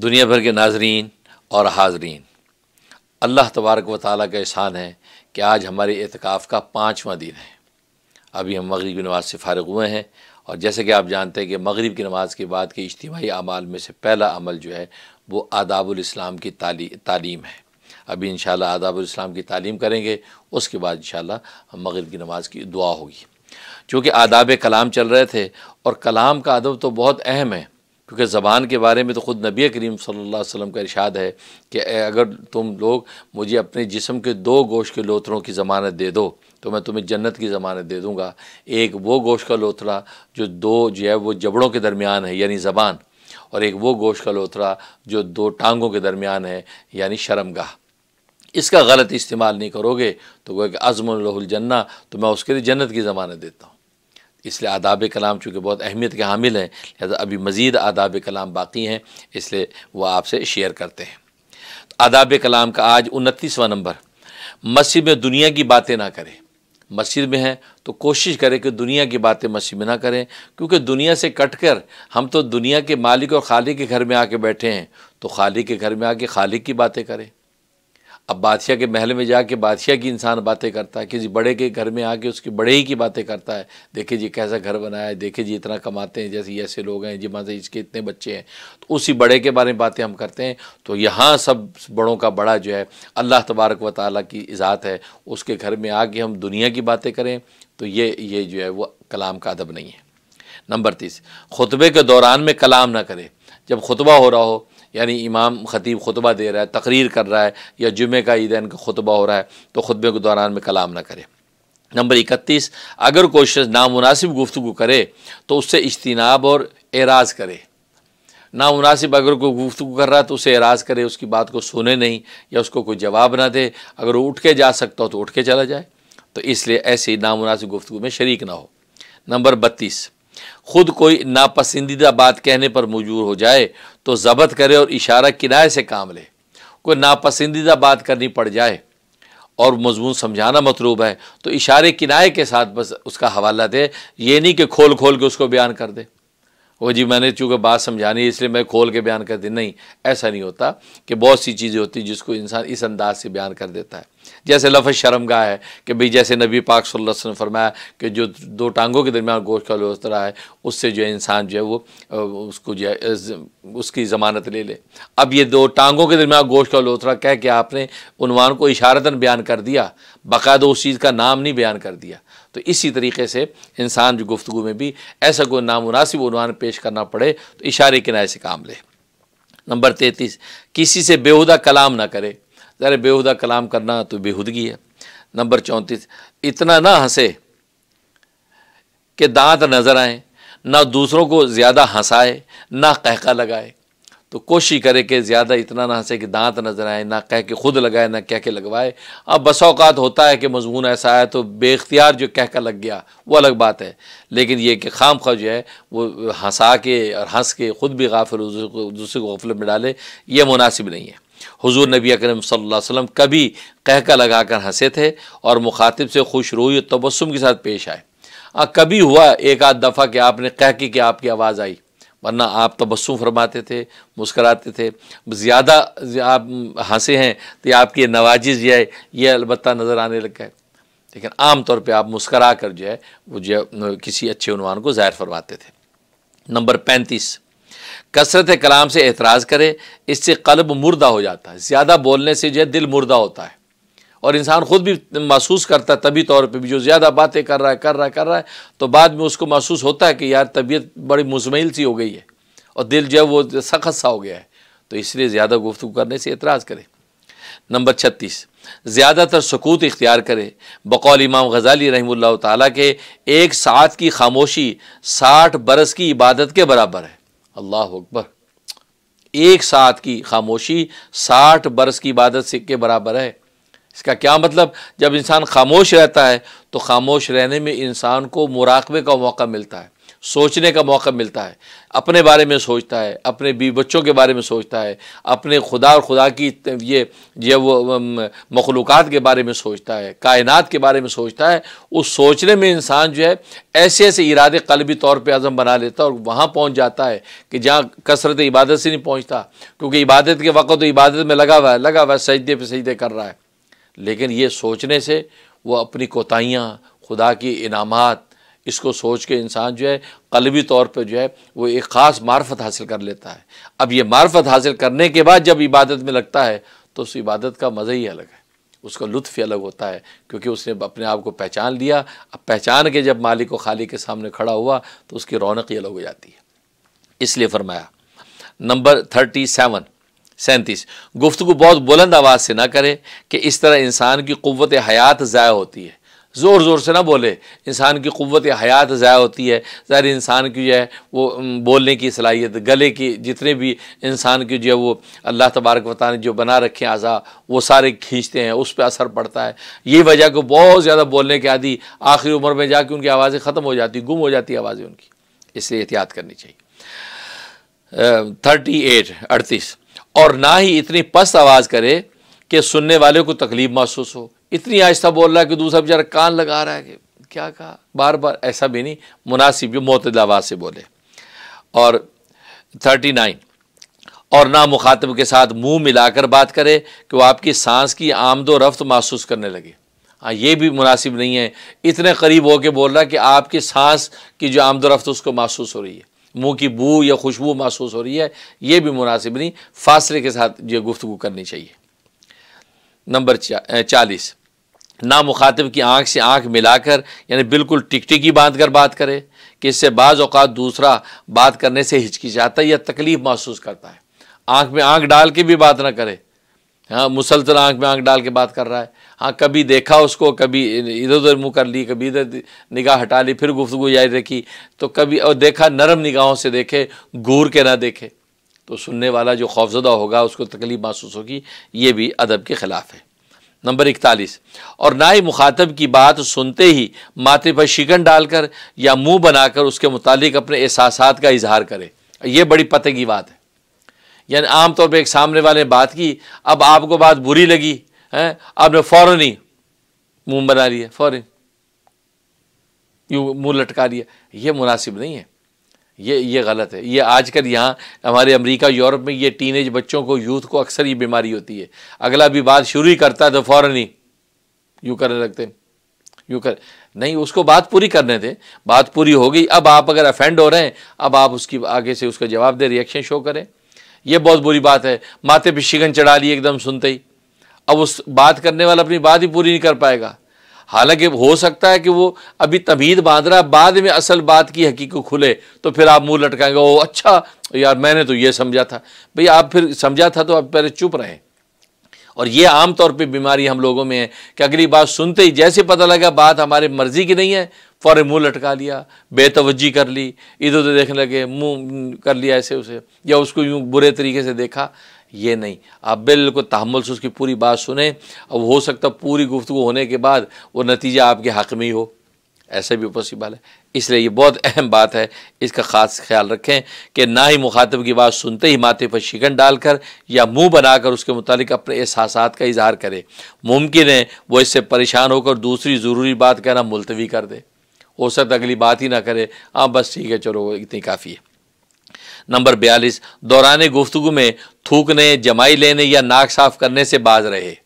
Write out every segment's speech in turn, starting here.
दुनिया भर के नाजरीन और हाजरीन अल्लाह तबारक व ताली का एहसान है कि आज हमारे एतकाफ़ का पाँचवा दिन है अभी हम मगरब की नमाज से फारग हुए हैं और जैसे कि आप जानते हैं कि मगरब की नमाज के बाद के इज्तमी अमाल में से पहला अमल जो है वो आदाबुलस्लाम की ताली तालीम है अभी इन इस्लाम की तालीम करेंगे उसके बाद इन मगरब की नमाज की दुआ होगी चूँकि आदाब कलाम चल रहे थे और कलाम का अदब तो बहुत अहम है क्योंकि ज़बान के बारे में तो ख़ुद नबी करीम सल्लल्लाहु अलैहि वसल्लम का इरशाद है कि अगर तुम लोग मुझे अपने जिसम के दो गोश के लोथड़ों की ज़मानत दे दो तो मैं तुम्हें जन्नत की ज़मानत दे दूँगा एक वो गोश का लोथड़ा जो दो जो है वो जबड़ों के दरमियान है यानी ज़बान और एक वो गोश का लोथड़ा जो दो टांगों के दरमियान है यानी शर्मगाह इसका गलत इस्तेमाल नहीं करोगे तो वह अज़मलहुल जन्ना तो मैं उसके लिए जन्नत की ज़मानत देता हूँ इसलिए आदाब कलाम चूँकि बहुत अहमियत के हामिल हैं लिहाजा अभी मज़ीद आदाब कलाम बाकी हैं इसलिए वह आपसे शेयर करते हैं तो आदाब कलाम का आज उनतीसवा नंबर मस्जिद में दुनिया की बातें ना करें मस्जिद में हैं तो कोशिश करें कि दुनिया की बातें मस्जिद में ना करें क्योंकि दुनिया से कट कर हम तो दुनिया के मालिक और खाली के घर में आके बैठे हैं तो खाली के घर में आके खाली की बातें करें अब बादशाह के महल में जाके बादशाह की इंसान बातें करता है किसी बड़े के घर में आके उसके बड़े ही की बातें करता है देखे जी कैसा घर बनाया है देखे जी इतना कमाते हैं जैसे ऐसे लोग हैं जी मान से इसके इतने बच्चे हैं तो उसी बड़े के बारे में बातें हम करते हैं तो यहाँ सब बड़ों का बड़ा जो है अल्लाह तबारक व ताली की इजात है उसके घर में आके हम दुनिया की बातें करें तो ये ये जो है वो कलाम का अदब नहीं है नंबर तीस खुतबे के दौरान में कलाम ना करें जब खुतबा हो रहा हो यानी इमाम ख़तीब खुतबा दे रहा है तकरीर कर रहा है या जुमे का ईदैन का खुतबा हो रहा है तो खुतबे के दौरान में कलाम ना करें नंबर इकतीस अगर कोई शख्स नामुनासिब गुफ्तु करे तो उससे इज्तनाब और एराज करे नामुनासिब अगर कोई गुफ्तु कर रहा है तो उसे एराज करे उसकी बात को सुने नहीं या उसको कोई जवाब ना दे अगर वो उठ के जा सकता हो तो उठ के चला जाए तो इसलिए ऐसी नामुनासिब गुफ्तु में शरीक ना हो नंबर बत्तीस खुद कोई नापसंदीदा बात कहने पर मजबूर हो जाए तो ज़बत करे और इशारा किनारे से काम ले कोई नापसंदीदा बात करनी पड़ जाए और मजमून समझाना मतलूब है तो इशारे किनारे के साथ बस उसका हवाला दे ये नहीं कि खोल खोल के उसको बयान कर दे वो जी मैंने चूँकि बात समझानी है इसलिए मैं खोल के बयान कर दी नहीं ऐसा नहीं होता कि बहुत सी चीज़ें होती जिसको इंसान इस अंदाज से बयान कर देता है जैसे लफ शर्म का है कि भाई जैसे नबी पाक सल्लल्लाहु अलैहि वसल्लम ने फरमाया कि जो दो टांगों के दरमियान गोश्त का लोस रहा है उससे जो है इंसान जो है वो उसको जो है उसकी ज़मानत ले ले अब ये दो टांगों के दरमियान गोश्त का लोथरा कह के आपने उनवान को इशारतन बयान कर दिया बाकायदा उस चीज़ का नाम नहीं बयान कर दिया तो इसी तरीके से इंसान जो गुफ्तु में भी ऐसा कोई नामनासिब उनवान पेश करना पड़े तो इशारे किनारे से काम ले नंबर तैंतीस किसी से बेहुदा कलाम ना करे अरे बेहुदा कलाम करना तो बेहुदगी है नंबर चौंतीस इतना ना हंसे कि दांत नज़र आए ना दूसरों को ज़्यादा हंसाए ना कहका लगाए तो कोशिश करे कि ज़्यादा इतना ना हंसे कि दांत नज़र आए ना कह के ख़ुद लगाए ना कह के लगवाए अब बस बसौकात होता है कि मजमून ऐसा है तो बेख्तियार जो कह का लग गया वो अलग बात है लेकिन ये कि खाम खा जो है वो हंसा के और हंस के ख़ुद भी गाफिल दूसरे को गफलत में डाले ये मुनासिब नहीं है हुजूर नबी अकरम सल्लल्लाहु अलैहि वसल्लम कभी कहका लगाकर हंसे थे और मुखातिब से खुश रोई और तबसुम के साथ पेश आए आ, कभी हुआ एक आध दफ़ा कि आपने कहकी कि आपकी आवाज़ आई वरना आप तबसुम फरमाते थे मुस्कराते थे ज़्यादा आप हंसे हैं तो आपकी नवाजिज यह है ये अलबत् नज़र आने लग गए लेकिन आम तौर पर आप मुस्करा कर जो है वो जो किसी अच्छे उनवान को ज़ाहिर फरमाते थे नंबर पैंतीस कसरत कलाम से एतराज़ करे इससे कल्ब मुर्दा हो जाता है ज़्यादा बोलने से जो है दिल मुर्दा होता है और इंसान ख़ुद भी महसूस करता है तभी तौर पे भी जो ज़्यादा बातें कर रहा है कर रहा है कर रहा है तो बाद में उसको महसूस होता है कि यार तबीयत बड़ी मुजमिल सी हो गई है और दिल जो है वो सख्त सा हो गया है तो इसलिए ज़्यादा गुफ्तु करने से एतराज़ करें नंबर छत्तीस ज़्यादातर सकूत इख्तियार करें बकौल इमाम गजाली रही त एक साथ की खामोशी साठ बरस की इबादत के बराबर है अल्लाह अकबर एक साथ की खामोशी साठ बरस की इबादत से के बराबर है इसका क्या मतलब जब इंसान खामोश रहता है तो खामोश रहने में इंसान को मुराकबे का मौका मिलता है सोचने का मौका मिलता है अपने बारे में सोचता है अपने बीवी बच्चों के बारे में सोचता है अपने खुदा और खुदा की ये ये वो मखलूक के बारे में सोचता है कायनात के बारे में सोचता है उस सोचने में इंसान जो है ऐसे ऐसे इरादे कलबी तौर पर आज़म बना लेता है और वहाँ पहुँच जाता है कि जहाँ कसरत इबादत से नहीं पहुँचता क्योंकि इबादत के वक्त तो इबादत में लगा हुआ है लगा हुआ है सजदे पर सजदे कर रहा है लेकिन ये सोचने से वह अपनी कोताहियाँ खुदा की इनामत इसको सोच के इंसान जो है कलबी तौर पर जो है वो एक ख़ास मार्फत हासिल कर लेता है अब ये मार्फत हासिल करने के बाद जब इबादत में लगता है तो उस इबादत का मज़ा ही अलग है उसका लुत्फ़ ही अलग होता है क्योंकि उसने अपने आप को पहचान लिया अब पहचान के जब मालिक व खाली के सामने खड़ा हुआ तो उसकी रौनक ही अलग हो जाती है इसलिए फरमाया नंबर थर्टी सेवन सैंतीस गुफ्तु बहुत बुलंद आवाज़ से ना करें कि इस तरह इंसान की क़वत हयात ज़ाया होती है ज़ोर ज़ोर से ना बोले इंसान की क़वत हयात ज़ाया होती है ज़ाहिर इंसान की जो है वो बोलने की सलाहियत गले की जितने भी इंसान की जो है वो अल्लाह तबारक वता ने जो बना रखे आज़ा वो सारे खींचते हैं उस पर असर पड़ता है यही वजह को बहुत ज़्यादा बोलने के आदि आखिरी उम्र में जाके उनकी आवाज़ें ख़त्म हो जाती गुम हो जाती आवाज़ें उनकी इसलिए एहतियात करनी चाहिए थर्टी एट अड़तीस और ना ही इतनी पस्त आवाज़ करे कि सुनने वाले को तकलीफ महसूस हो इतनी आहिस्ता बोल रहा है कि दूसरा बेचारा कान लगा रहा है कि क्या कहा बार बार ऐसा भी नहीं मुनासिब जो मोतद आवाज़ से बोले और थर्टी नाइन और ना मुखातब के साथ मुंह मिलाकर बात करे कि वो आपकी सांस की आमदो रफ्त महसूस करने लगे हाँ ये भी मुनासिब नहीं है इतने करीब होकर बोल रहा कि आपकी सांस की जो आमदो रफ्त उसको महसूस हो रही है मुंह की बू या खुशबू महसूस हो रही है ये भी मुनासिब नहीं फासले के साथ ये गुफ्तु करनी चाहिए नंबर चालीस ना मुखातिब की आंख से आंख मिलाकर यानी बिल्कुल टिकटिकी बांध कर बात करे कि इससे बाज़ अवत दूसरा बात करने से हिचकिचाता है या तकलीफ़ महसूस करता है आंख में आंख डाल के भी बात ना करे हाँ मुसलसल आंख में आंख डाल के बात कर रहा है हाँ कभी देखा उसको कभी इधर उधर मुंह कर ली कभी इधर निगाह हटा ली फिर गुफ्तगु जारी रखी तो कभी और देखा नरम निगाहों से देखे घूर के ना देखे तो सुनने वाला जो खौफजदा होगा उसको तकलीफ महसूस होगी ये भी अदब के ख़िलाफ़ है नंबर इकतालीस और ना ही मुखातब की बात सुनते ही माथे पर शिकन डालकर या मुंह बनाकर उसके मुतालिक अपने एहसास का इजहार करे ये बड़ी पते की बात है यानी आम तौर पर एक सामने वाले बात की अब आपको बात बुरी लगी है आपने फ़ौर ही मुंह बना लिया फ़ौर यूँ मुंह लटका लिया ये मुनासिब नहीं है ये ये गलत है ये आजकल यहाँ हमारे अमेरिका यूरोप में ये टीनेज बच्चों को यूथ को अक्सर ये बीमारी होती है अगला भी बात शुरू ही करता है तो फ़ौर ही यूँ करने लगते यूँ कर नहीं उसको बात पूरी करने थे बात पूरी हो गई अब आप अगर अफेंड हो रहे हैं अब आप उसकी आगे से उसका जवाब दें रिएक्शन शो करें यह बहुत बुरी बात है माथे पर शिकन चढ़ा ली एकदम सुनते ही अब उस बात करने वाला अपनी बात ही पूरी नहीं कर पाएगा हालांकि हो सकता है कि वो अभी तमीद बांध रहा है बाद में असल बात की हकीकत खुले तो फिर आप मुंह लटकाएंगे ओ अच्छा यार मैंने तो ये समझा था भाई आप फिर समझा था तो आप पहले चुप रहें और ये आम तौर पे बीमारी हम लोगों में है कि अगली बात सुनते ही जैसे पता लगा बात हमारे मर्जी की नहीं है फ़ौर मुंह लटका लिया बेतवजी कर ली इधर उधर देखने लगे मुंह कर लिया ऐसे उसे या उसको यूँ बुरे तरीके से देखा ये नहीं आप बिल्कुल तहमुल से उसकी पूरी बात सुने अब हो सकता पूरी गुफ्तु होने के बाद वो नतीजा आपके हक़ में ही हो ऐसा भी पॉसिबल है इसलिए ये बहुत अहम बात है इसका ख़ास ख्याल रखें कि ना ही मुखातब की बात सुनते ही माथे पर शिकन डालकर या मुंह बनाकर उसके मुतालिक अपने एहसास का इजहार करें मुमकिन है वो इससे परेशान होकर दूसरी ज़रूरी बात कहना मुलतवी कर दे हो सकता अगली बात ही ना करे हाँ बस ठीक है चलो इतनी काफ़ी है नंबर बयालीस दौरान गुफ्तु में थूकने जमाई लेने या नाक साफ करने से बाज रहे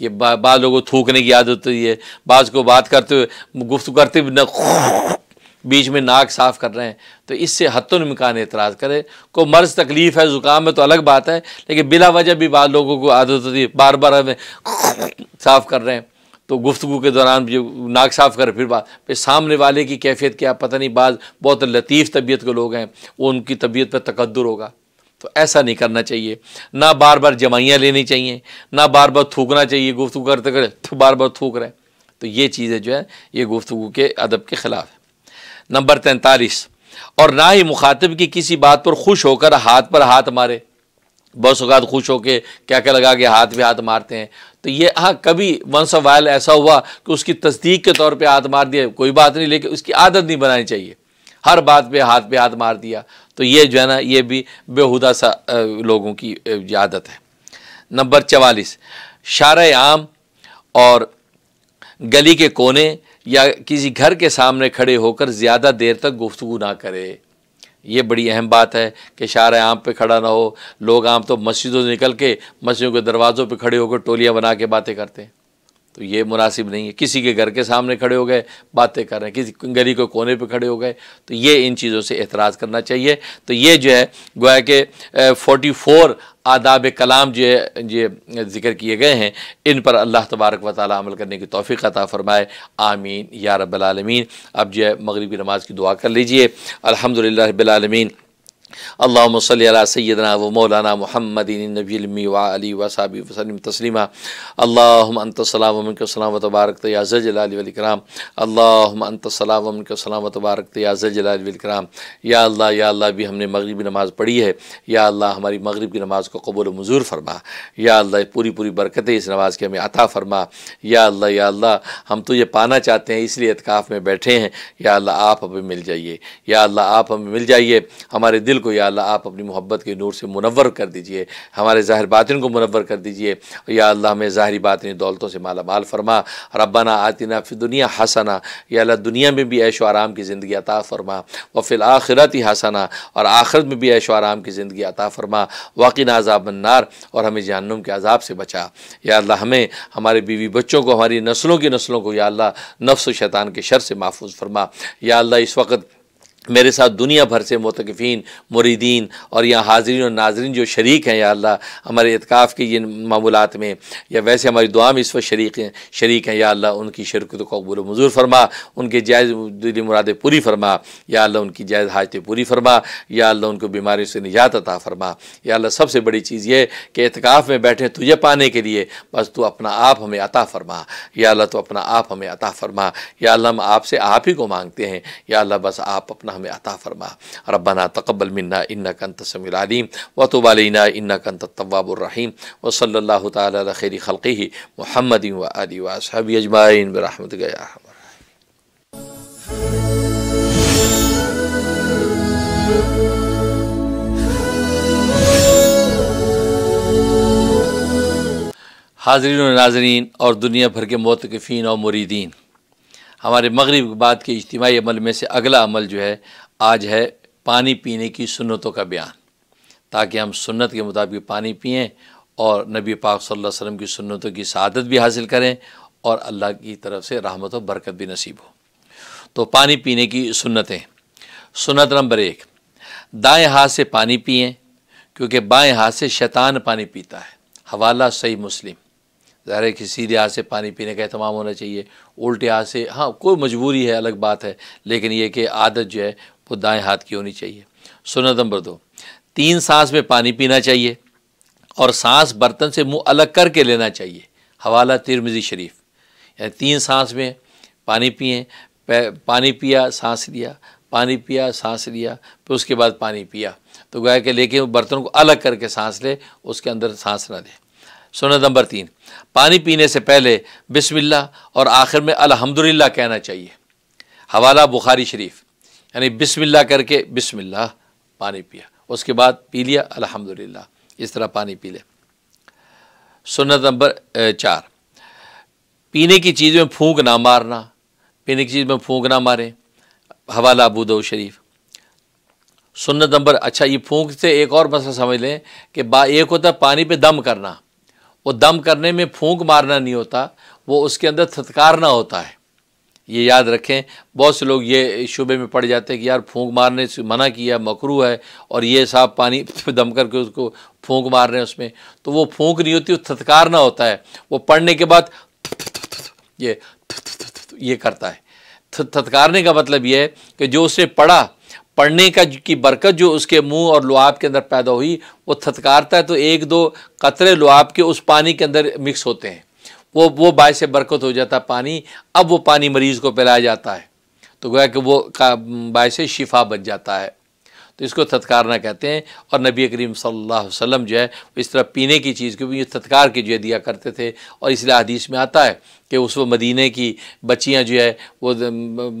ये बाद बाज लोगों को थूकने की आदत होती है बाज को बात करते हुए गुफ्तु करते हुए बीच में नाक साफ कर रहे हैं तो इससे हतुलमकान एतराज़ करें को मर्ज तकलीफ़ है ज़ुकाम है तो अलग बात है लेकिन बिला वजह भी बाद लोगों को आदत होती है बार बार हमें साफ कर रहे हैं तो गुफ्तु के दौरान नाक साफ कर फिर बात फिर सामने वाले की कैफियत क्या पता नहीं बाज बहुत लतीफ़ तबीयत के लोग हैं वो उनकी तबीयत पर तकद्दर होगा तो ऐसा नहीं करना चाहिए ना बार बार जमाइयाँ लेनी चाहिए ना बार बार थूकना चाहिए गुफ्तु करते करते तो बार बार थूक रहे हैं तो ये चीज़ें जो है ये गुफ्तु के अदब के ख़िलाफ़ है नंबर तैंतालीस और ना ही मुखातब की किसी बात पर खुश होकर हाथ पर हाथ मारे बस बसुकात खुश के क्या क्या लगा के हाथ भी हाथ मारते हैं तो ये हाँ कभी वंस ऑफ वायल ऐसा हुआ कि उसकी तस्दीक के तौर पे हाथ मार दिया कोई बात नहीं लेकिन उसकी आदत नहीं बनानी चाहिए हर बात पे हाथ पे हाथ मार दिया तो ये जो है ना ये भी बेहुदा सा लोगों की आदत है नंबर चवालीस शार आम और गली के कोने या किसी घर के सामने खड़े होकर ज़्यादा देर तक गुफ्तु ना करे ये बड़ी अहम बात है कि शार आम पे खड़ा ना हो लोग आम तो मस्जिदों से निकल के मस्जिदों के दरवाज़ों पे खड़े होकर टोलियाँ बना के बातें करते हैं तो ये मुनासिब नहीं है किसी के घर के सामने खड़े हो गए बातें कर रहे हैं किसी गली को कोने पे खड़े हो गए तो ये इन चीज़ों से एतराज़ करना चाहिए तो ये जो है गोया के फोटी फोर आदाब कलाम जो है ये जिक्र किए गए हैं इन पर अल्लाह तबारक व ताली अमल करने की तोफ़ी अता फ़रमाए आमीन या रबालमीन अब जो है मगरबी नमाज की दुआ कर लीजिए अलहमदिल्लाबीआलमीन अल्लाम सल सैदना व मौलाना महमदीनबीमी वली वसाब वसलम तस्लिमा अल्लाम तबारक याज़लाम अल्लाम तबारक याज़लाम या अल्लाह या अल्लाह भी हमने मगरबी नमाज़ पढ़ी है या अल्लाह हमारी मगरब की नमाज़ को कबूल मंजूर फरमा या अल्लाह पूरी पूरी बरकतें इस नमाज़ की हमें अता फरमा या अल्लाह या अल्लाह हम तो ये पाना चाहते हैं इसलिए एतकाफ़ में बैठे हैं या अल्लाह आप हमें मिल जाइए या अल्लाह आप हमें मिल जाइए हमारे दिल दिल को या आप अपनी मोहब्बत के नूर से मुनवर कर दीजिए हमारे ज़ाहिर बातिन को मुनवर कर दीजिए या अल्लाह हमें ज़ाहरी बातिन दौलतों से माला माल फरमा रबाना आतना फिर दुनिया हसना या अल्लाह दुनिया में भी ऐशो आराम की ज़िंदगी अता फरमा व फिल आखिरत ही हसना और आखिरत में भी ऐशो आराम की ज़िंदगी अता फरमा वाकिन मन्नार और हमें जहनुम के अजाब से बचा या अल्लाह हमें हमारे बीवी बच्चों को हमारी नस्लों की नस्लों को या अल्लाह नफ्स शैतान के शर से महफूज फरमा या अल्लाह इस वक्त मेरे साथ दुनिया भर से मोतकफ़ीन मुरीदीन और यहाँ हाजरीन और नाजरीन जो शरीक हैं या अल्लाह हमारे इतकाफ़ के ये मामूलत में या वैसे हमारी दुआ में इस वक्त शरीक हैं शरीक हैं या अल्लाह उनकी शिरकत कबूल मंजूर फरमा उनके जायज़ दिली मुरादें पूरी फरमा या अल्लाह उनकी जायज़ हाजतें पूरी फरमा या अल्लाह उनको बीमारी से निजात अता फरमा या अल्लाह सबसे बड़ी चीज़ ये कि इतकाफ़ में बैठे तुझे पाने के लिए बस तू अपना आप हमें अता फरमा या अल्लाह तो अपना आप हमें अता फरमा या अल्लाह हम आपसे आप ही को मांगते हैं या अल्लाह बस आप अपना हमें अता फरमा रब्बाना तकबल मन्ना इन्ना कंत समीम वतुबालना इन्ना कंत तवाबुलरहीम व सल्ला तैर खलक़ी महमद व अली वसहबी अजमाइन बरहमत गया हाजरीन और नाजरीन और दुनिया भर के मोतकफ़ीन और मुरीदीन हमारे मगरब बाद के इज्तमी अमल में से अगला अमल जो है आज है पानी पीने की सुनतों का बयान ताकि हम सुन्नत के मुताबिक पानी पिए और नबी पाक सल्लल्लाहु अलैहि वसल्लम की सुन्नतों की शहादत भी हासिल करें और अल्लाह की तरफ से रहमत और बरकत भी नसीब हो तो पानी पीने की सुन्नतें सुन्नत नंबर एक दाएँ हाथ से पानी पिए क्योंकि बाएँ हाथ से शैतान पानी पीता है हवाला सही मुस्लिम ज़ाहिर है कि सीधे हाथ से पानी पीने का अहतमाम होना चाहिए उल्टे हाथ से हाँ कोई मजबूरी है अलग बात है लेकिन यह कि आदत जो है वो दाएँ हाथ की होनी चाहिए सुनत नंबर दो तीन सांस में पानी पीना चाहिए और सांस बर्तन से मुंह अलग करके लेना चाहिए हवाला तिरमिजी शरीफ यानी तीन सांस में पानी पिए पानी पिया सांस लिया पानी पिया सांस लिया फिर उसके बाद पानी पिया तो गया कि लेकिन बर्तन को अलग करके सांस ले उसके अंदर सांस ना दे सुनत नंबर तीन पानी पीने से पहले बिस्मिल्लाह और आखिर में अल्हम्दुलिल्लाह कहना चाहिए हवाला बुखारी शरीफ यानी बिस्मिल्लाह करके बिस्मिल्लाह पानी पिया उसके बाद पी लिया अल्हम्दुलिल्लाह इस तरह पानी पी ले सुनत नंबर चार पीने की चीज़ में फूंक ना मारना पीने की चीज़ में फूंक ना मारें हवाला अबूदो शरीफ सुन्नत नंबर अच्छा ये फूंक से एक और मसला समझ लें कि बा एक होता है पानी पे दम करना वो दम करने में फूंक मारना नहीं होता वो उसके अंदर थतकारना होता है ये याद रखें बहुत से लोग ये शुबे में पड़ जाते हैं कि यार फूंक मारने से मना किया मकरू है और ये साफ पानी दम करके उसको फूंक मार रहे हैं उसमें तो वो फूंक नहीं होती वो थतकारना होता है वो पढ़ने के बाद ये ये करता है थतकारने का मतलब ये है कि जो उसे पढ़ा पढ़ने का की बरकत जो उसके मुंह और लुआब के अंदर पैदा हुई वो थतकारता है तो एक दो कतरे लुआब के उस पानी के अंदर मिक्स होते हैं वो वो बाय से बरकत हो जाता पानी अब वो पानी मरीज़ को पिलाया जाता है तो गोया कि वो का बाय से शिफा बन जाता है तो इसको तत्कारना कहते हैं और नबी करीम सल्लल्लाहु अलैहि वसल्लम जो है इस तरह पीने की चीज़ क्योंकि ये तत्कार के जो है दिया करते थे और इसलिए हदीस में आता है कि उस वो मदीने की बच्चियाँ जो है वो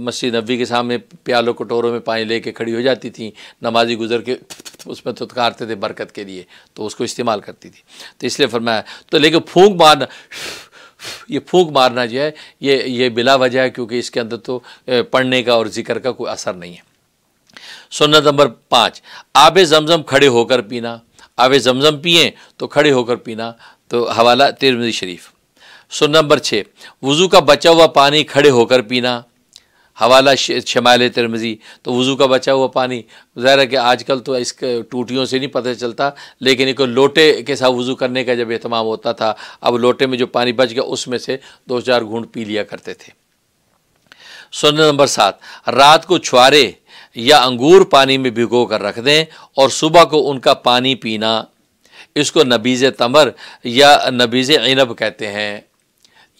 मस्जिद नबी के सामने प्यालों कटोरों में पानी लेके खड़ी हो जाती थी नमाजी गुजर के उसमें तत्कारते थे बरकत के लिए तो उसको इस्तेमाल करती थी तो इसलिए फरमाया तो लेकिन फूक मारना ये फूक मारना जो है ये ये बिला वजह है क्योंकि इसके अंदर तो पढ़ने का और जिक्र का कोई असर नहीं है सुन्नत नंबर पाँच आब जमज़म खड़े होकर पीना आब जमज़म पिए तो खड़े होकर पीना तो हवाला तिरमिजी शरीफ सुन नंबर छः वज़ू का बचा हुआ पानी खड़े होकर पीना हवाला शमाल तिरमजी तो वज़ू का बचा हुआ पानी ज़ाहिर है कि आजकल तो इसके टूटियों से नहीं पता चलता लेकिन एक लोटे के साथ वज़ू करने का जब अहतमाम होता था अब लोटे में जो पानी बच गया उसमें से दो चार घूंट पी लिया करते थे सुन नंबर सात रात को छुआरे या अंगूर पानी में भिगो कर रख दें और सुबह को उनका पानी पीना इसको नबीज़ तमर या नबीज़ इनब कहते हैं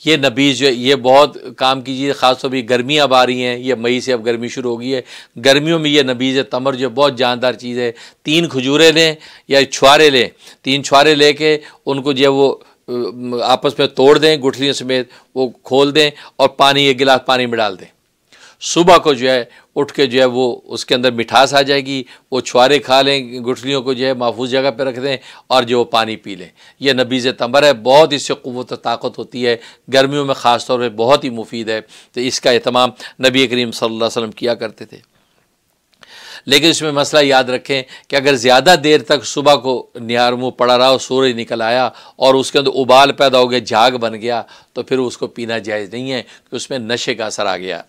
ये नबीज़ ये बहुत काम की चीज़ ख़ास तौर पर गर्मी अब आ रही हैं ये मई से अब गर्मी शुरू हो गई है गर्मियों में ये नबीज़ तमर जो बहुत जानदार चीज़ है तीन खजूरें लें या छुआरे लें तीन छुआरे ले के उनको जो वो आपस में तोड़ दें गुठलियों समेत वो खोल दें और पानी एक गिलास पानी में डाल दें सुबह को जो है उठ के जो है वो उसके अंदर मिठास आ जाएगी वो छुआरे खा लें गुठलियों को जो है महफूज जगह पर रख दें और जो पानी पी लें यह नबीज़ तमर है बहुत इससे क़वत ताकत होती है गर्मियों में ख़ास तौर पर बहुत ही मुफीद है तो इसका अहतमाम नबी करीम सल्लल्लाहु किया करते थे लेकिन इसमें मसला याद रखें कि अगर ज़्यादा देर तक सुबह को निहार मुँह पड़ा रहा और सूरज निकल आया और उसके अंदर उबाल पैदा हो गया झाग बन गया तो फिर उसको पीना जायज़ नहीं है कि उसमें नशे का असर आ गया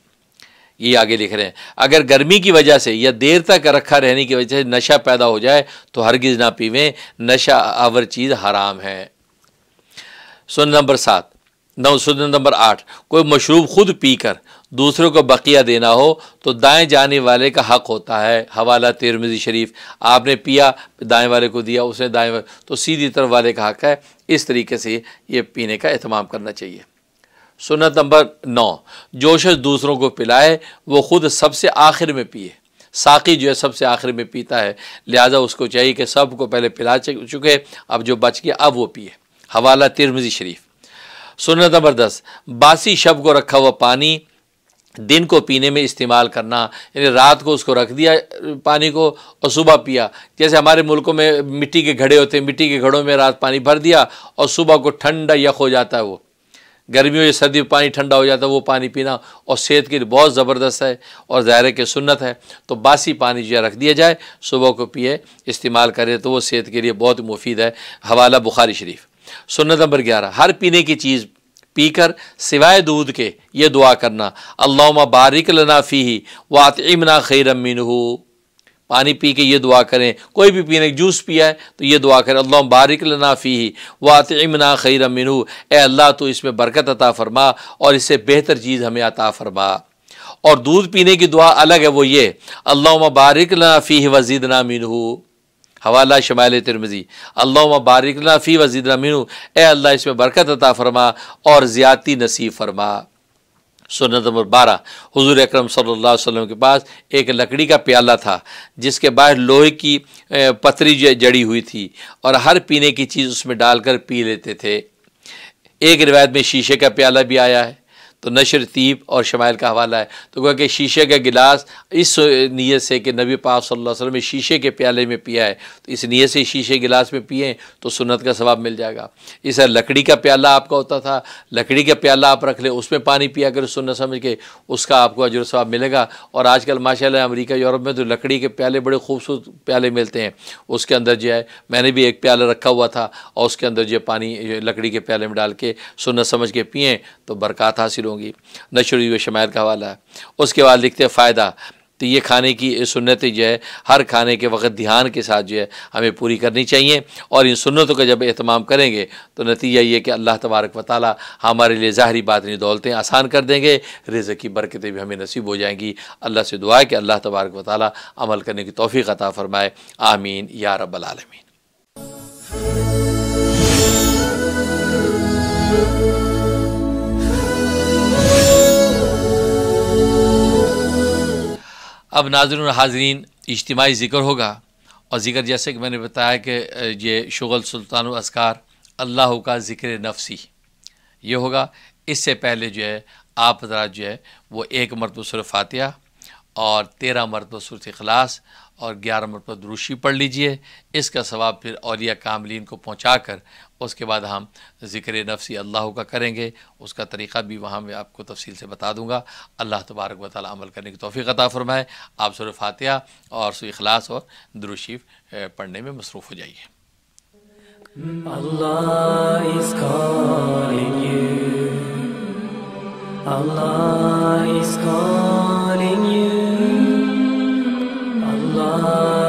ये आगे लिख रहे हैं अगर गर्मी की वजह से या देर तक रखा रहने की वजह से नशा पैदा हो जाए तो हरगिज़ ना पीवें नशा आवर चीज़ हराम है सुन नंबर सात नौ सुन नंबर आठ कोई मशरूब खुद पीकर दूसरों को बकिया देना हो तो दाएं जाने वाले का हक होता है हवाला तिरमिजी शरीफ आपने पिया दाएं वाले को दिया उसने दाएं वाले तो सीधी तरफ वाले का हक है इस तरीके से ये पीने का अहतमाम करना चाहिए सुनत नंबर नौ जोशस दूसरों को पिलाए वो ख़ुद सबसे आखिर में पिए साकी जो है सबसे आखिर में पीता है लिहाजा उसको चाहिए कि सब को पहले पिला चुके अब जो बच गया अब वो पिए हवाला तिरमजी शरीफ सुनत नंबर दस बासी शब को रखा हुआ पानी दिन को पीने में इस्तेमाल करना यानी रात को उसको रख दिया पानी को और सुबह पिया जैसे हमारे मुल्कों में मिट्टी के घड़े होते हैं मिट्टी के घड़ों में रात पानी भर दिया और सुबह को ठंडा यख हो जाता है वो गर्मियों या सर्दी में पानी ठंडा हो जाता है वो पानी पीना और सेहत के लिए बहुत ज़बरदस्त है और ज़ाहिर के सुन्नत है तो बासी पानी जो रख दिया जाए सुबह को पिए इस्तेमाल करें तो वो सेहत के लिए बहुत मुफीद है हवाला बुखारी शरीफ सुन्नत नंबर ग्यारह हर पीने की चीज़ पीकर सिवाय दूध के ये दुआ करना अल्लाह बारिक लना फ़ी वातमना खैरमिन पानी पी के ये दुआ करें कोई भी पीने जूस पिया है तो ये दुआ करें अल्लाह बारिक लना फ़ी वात इमना खैर मिनू ए अल्लाह तो इसमें बरकत अता फ़रमा और इससे बेहतर चीज़ हमें अता फ़रमा और दूध पीने की दुआ अलग है वो ये अल्लाह बारिक लना फ़ी ना मिनू हवाला शमाल तिरमजी अल्लाह बारिक लना फ़ी ना मिनू ए अल्लाह इसमें बरकत अता फ़रमा और ज़्यादती नसीब फरमा सुनत नंबर बारह हजूर अक्रम सल्ला वसम के पास एक लकड़ी का प्याला था जिसके बाहर लोहे की पतरी जड़ी हुई थी और हर पीने की चीज़ उसमें डालकर पी लेते थे एक रिवायत में शीशे का प्याला भी आया है तो नशर तीब और शमाइल का हवाला है तो गोया कि शीशे का गिलास इस नीयत से कि नबी पाक सल्लल्लाहु वसलम ने शीशे के प्याले में पिया है तो इस नीयत से शीशे गिलास में पिए तो सुन्नत का सवाब मिल जाएगा इस लकड़ी का प्याला आपका होता था लकड़ी का प्याला आप रख लें उसमें पानी पिया कर सुनत समझ के उसका आपको अजर सवाब मिलेगा और आजकल माशा अमरीका यूरोप में तो लकड़ी के प्याले बड़े खूबसूरत प्याले मिलते हैं उसके अंदर जो है मैंने भी एक प्याला रखा हुआ था और उसके अंदर जो पानी लकड़ी के प्याले में डाल के सुनत समझ के पिए तो बरकत हासिल होंगी नशर शमायर का हवाला है उसके बाद लिखते हैं फ़ायदा तो ये खाने की सुनत जो है हर खाने के वक्त ध्यान के साथ जो है हमें पूरी करनी चाहिए और इन सुनतों का जब अहतमाम करेंगे तो नतीजा ये कि अल्लाह तबारक व ताली हमारे लिए ज़ाहरी बात नहीं दौलतें आसान कर देंगे रज़ की बरकतें भी हमें नसीब हो जाएंगी अल्लाह से दुआ कि अल्लाह तबारक व ताली अमल करने की तोफ़ी अता फ़रमाए आमीन या रब्बालमीन अब नाजर हाजरीन इज्तमाही ज़िक्र होगा और ज़िक्र जैसे कि मैंने बताया कि ये शुगल सुल्तान असकार अल्लाह का ज़िक्र नफसी ये होगा इससे पहले जो है आप जो है वो एक मरतब सुर और तेरह मरतब सुरखलास और ग्यारह पर दुरुशी पढ़ लीजिए इसका सवाब फिर औलिया कामलिन को पहुँचा कर उसके बाद हम ज़िक्र नफसी अल्लाह का करेंगे उसका तरीक़ा भी वहाँ मैं आपको तफसील से बता दूँगा अल्लाह तबारक वाली अमल करने की तोफ़ी अता फ़रमाए आप सुर फातिहा और सुखलास और दुरुशीफ पढ़ने में मसरूफ़ हो जाइए Allah is calling you. Allah is calling. Allah.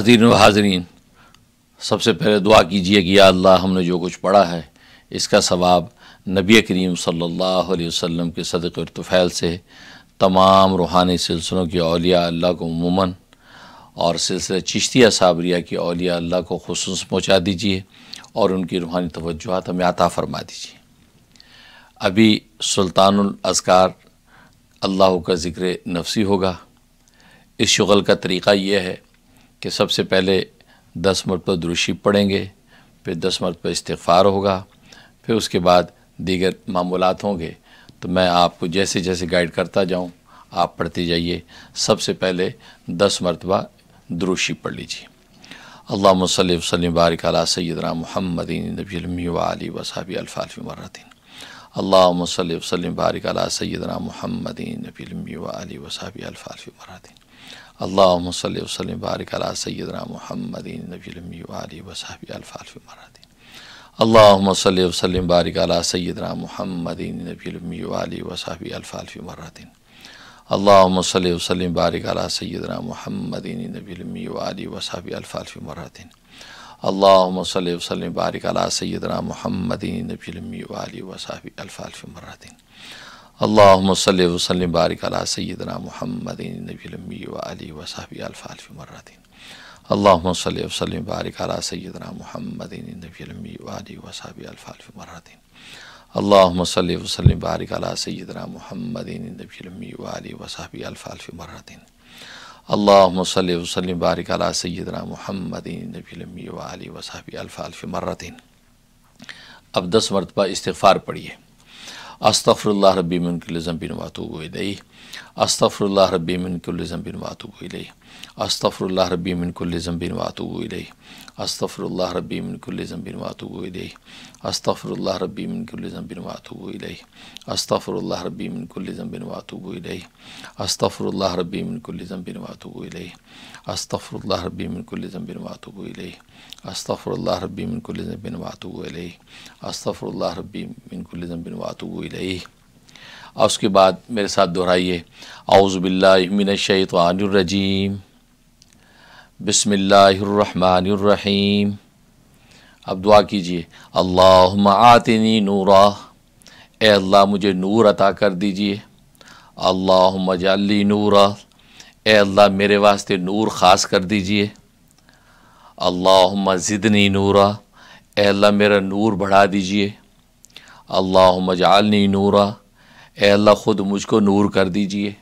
नाजीन व हाजरीन सबसे पहले दुआ कीजिए कि अल्लाह हमने जो कुछ पढ़ा है इसका सवाब नबी करीम सल्लल्लाहु अलैहि वसल्लम के सदक़ और तुफ़ैल से तमाम रूहानी सिलसिलों की अलिया अल्लाह को उमूमन और सिलसिले चिश्तिया साबरिया की अलिया अल्लाह को खसूस पहुँचा दीजिए और उनकी रूहानी तोज्जहत हमें आता फ़रमा दीजिए अभी सुल्तानुल अजकार अल्लाह का ज़िक्र नफसी होगा इस शुगल का तरीक़ा यह है कि सबसे पहले दस मरतबा दुरुशी पढ़ेंगे फिर दस मरतबा इस्तफ़ार होगा फिर उसके बाद दीगर मामूलات होंगे तो मैं आपको जैसे जैसे गाइड करता जाऊँ आप पढ़ते जाइए सबसे पहले दस मरतबा दुरुशी पढ़ लीजिए अल्लाह मसल वसलम बारिक अला सैदना महमद नबीमी वाली वसाबी अल्फ़ाफ़ी मरतिन अल्लाह मसल वसलम बारिक अला सैदना महमदी नबीमी वाली वसाबी अल्फ़ाफ़ी मरतिन अल्लाम वसलम बारक अला सैदना महमदिन नबी वसाबी अल्फ़ाफ़ मरदिन अल्लाम वसलम बारक अला सैदना महमदिन नबी वसाबी अल्फ़ाफ़ मरदिन अल्लाम वसलम बारक अला सैदना महमदिन नबी वसाबी अल्फ़ाफ़ मरदिन अल्लाम वसलम बारक अला सैदना महमदिन नबी वसाबी अल्फ़ाफ़ मरदिन अल्लाम वसल वसलम बारिक अला सैदना महमद नबी वली वसाबी अल्फ़ाफ़मर्रदीन अल्लाम वसलम बारिक अला सैदना महमद नबी वली वसाबी अल्फ़ाफ़मर्रदीन अल्लाम वसलम बारिक अला सैदना अब दस मरतबा इस्तफ़ार पढ़िए Astagfirullah Rabbimin qilizam bin vatubu ileyh. أستغفر الله ربي من كل ذنب وأتوب إليه أستغفر الله ربي من كل ذنب وأتوب إليه أستغفر الله ربي من كل ذنب وأتوب إليه أستغفر الله ربي من كل ذنب وأتوب إليه أستغفر الله ربي من كل ذنب وأتوب إليه أستغفر الله ربي من كل ذنب وأتوب إليه أستغفر الله ربي من كل ذنب وأتوب إليه أستغفر الله ربي من كل ذنب وأتوب إليه أستغفر الله ربي من كل ذنب وأتوب إليه और उसके बाद मेरे साथ दोहराइए आउज़बिल्लाशैतवानरजीम बसमीम अब दुआ कीजिए अल्लाह आतनी नूरा ए अल्लाह मुझे नूर अता कर दीजिए अल्लाह मजाली नूरा ए अल्लाह मेरे वास्ते नूर ख़ास कर दीजिए अल्लाह मज़िदनी नूरा ए अल्लाह मेरा नूर बढ़ा दीजिए अल्लाह मजालनी नूरा ए अल्लाह ख़ुद मुझको नूर कर दीजिए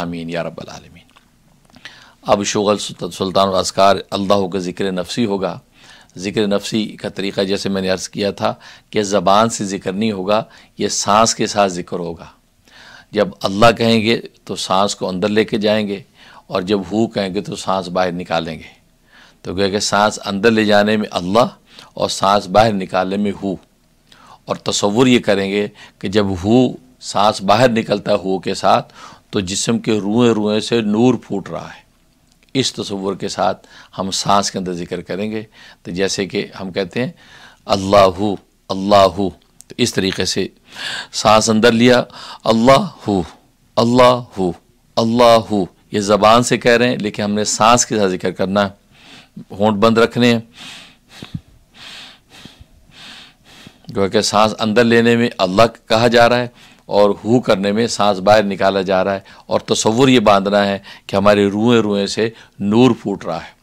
आमीन या रबालमीन अब शुगल सुल्तान असकार अल्लाह का ज़िक्र नफसी होगा ज़िक्र नफसी का तरीक़ा जैसे मैंने अर्ज़ किया था कि ज़बान से ज़िक्र नहीं होगा ये सांस के साथ ज़िक्र होगा जब अल्लाह कहेंगे तो सांस को अंदर लेके जाएंगे और जब हु कहेंगे तो सांस बाहर निकालेंगे तो कि सांस अंदर ले जाने में अल्लाह और सांस बाहर निकालने में हु और तस्वुर ये करेंगे कि जब हु सांस बाहर निकलता है हो के साथ तो जिसम के रुएं रुएं से नूर फूट रहा है इस तस्वर के साथ हम सांस के अंदर जिक्र करेंगे तो जैसे कि हम कहते हैं अल्लाह अल्लाह तो इस तरीके से सांस अंदर लिया अल्लाह अल्लाह अल्लाह ये ज़बान से कह रहे हैं लेकिन हमने सांस के साथ जिक्र करना है होंठ बंद रखने हैं क्योंकि सांस अंदर लेने में अल्लाह कहा जा रहा है और हु करने में सांस बाहर निकाला जा रहा है और तस्वुर ये बांधना है कि हमारे रुएँ रुएँ से नूर फूट रहा है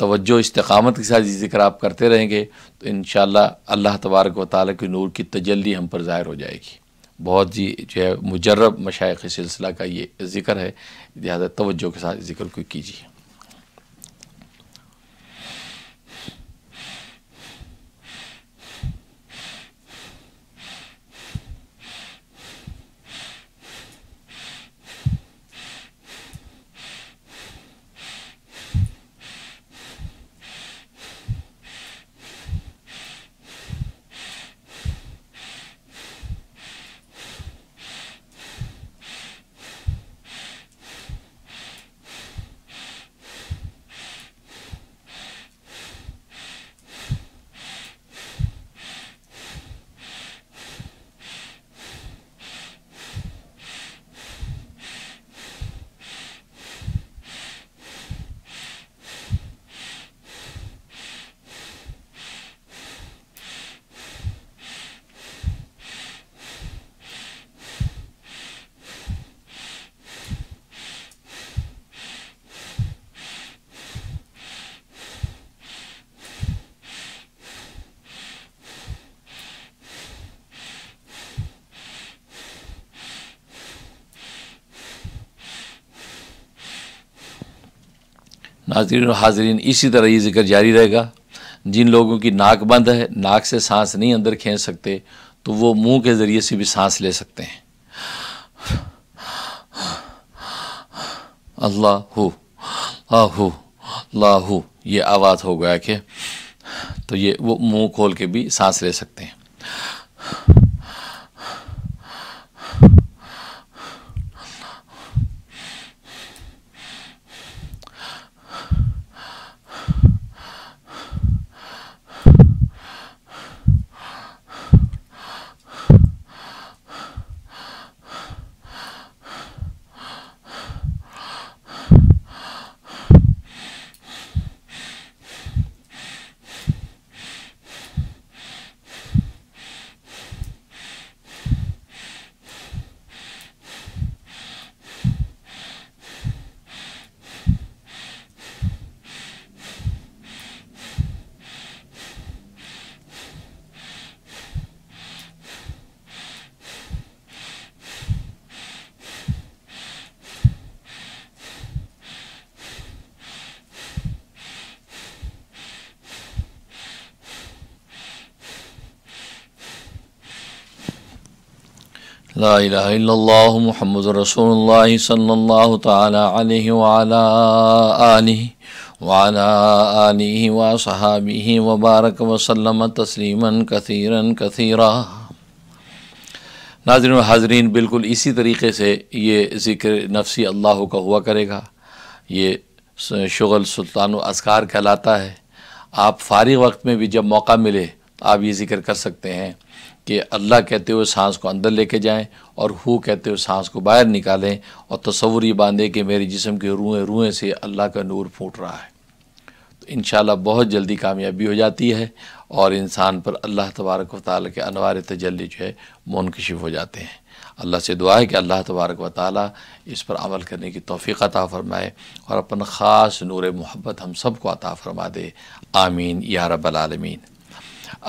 तवज्जो इस्तकामत के साथ जिक्र आप करते रहेंगे तो इन अल्लाह तबारक व ताली के नूर की तजल्ली हम पर ज़ाहिर हो जाएगी बहुत ही जो है मुजरब मशाइ सिलसिला का ये ज़िक्र है लिहाजा तवज्जो के साथ ज़िक्र को कीजिए नाजरीन और हाजरीन इसी तरह ये जिक्र जारी रहेगा जिन लोगों की नाक बंद है नाक से सांस नहीं अंदर खींच सकते तो वो मुंह के ज़रिए से भी सांस ले सकते हैं अल्लाह हो लाहू ये आवाज़ हो गया कि तो ये वो मुंह खोल के भी सांस ले सकते हैं लाला महमद रसोल्ला सल्ला तह वाली व सहाबी वबारक वसलम तस्लीमा कथीरा कथीरा नाजरन हाजरीन बिल्कुल इसी तरीके से ये ज़िक्र नफसी अल्लाह का हुआ करेगा ये शगल सुल्तान असकार कहलाता है आप फारिग वक्त में भी जब मौका मिले तो आप ये ज़िक्र कर सकते हैं कि अल्लाह कहते हुए सांस को अंदर लेके जाएं और हु कहते हुए सांस को बाहर निकालें और तस्वुर ये बांधें कि मेरे जिसम के रूएँ रूएँ से अल्लाह का नूर फूट रहा है तो इन बहुत जल्दी कामयाबी हो जाती है और इंसान पर अल्लाह तबारक व ताल के अनवार तजली जो है मुनकशिफ हो जाते हैं अल्लाह से दुआ है कि अल्लाह तबारक व ताली इस पर अमल करने की तोफ़ी अता फ़रमाए और अपन ख़ास नूर मोहब्बत हम सबको अता फ़रमा दे आमीन या रबालमीन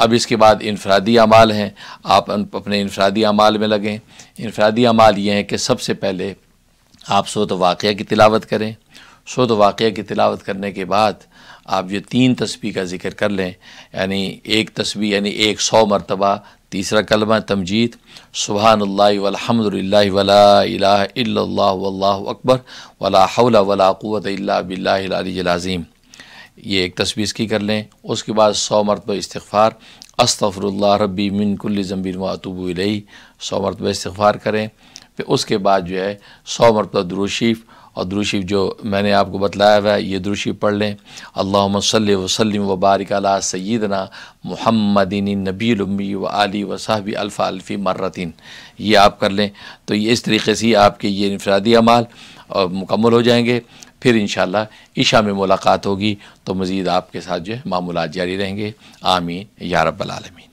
अब इसके बाद इनफरादी अमाल हैं आप अपने इनफरादी अमाल में लगें इनफरादी अमाल ये हैं कि सबसे पहले आप सोत वाक़ की तिलावत करें सोत वाक़ की तिलावत करने के बाद आप ये तीन तस्वीर का ज़िक्र कर लें यानी एक तस्वीर यानी एक सौ मरतबा तीसरा कलमा तमजीद सुबहानल्लाहमदिल्ला वला अकबर वला हौला वला क़वत बिल्लाज़ीम ये एक तस्वीर की कर लें उसके बाद सौ मरतब इस्तफ़ार अस्तफ़रुल्ला रबी मिनकुल ज़म्बिन वातुबुलई सौ मरतब इस्तफ़ार करें फिर उसके बाद जो है सौ मरतब दुरुशीफ़ और दुरुशीफ़ जो मैंने आपको बतलाया हुआ है ये दुरुशीफ़ पढ़ लें अल्लाम वसलम वबारक सदना सैदना महमदिन नबीलमी व आली वसाहबी अल्फ़ा अल्फ़ी मर्रतिन ये आप कर लें तो ये इस तरीके से आपके ये इनफरादी अमाल और मुकम्मल हो जाएंगे फिर इन ईशा में मुलाकात होगी तो मज़ीद आपके साथ जो है मामूलत जारी रहेंगे आमीन या आलमीन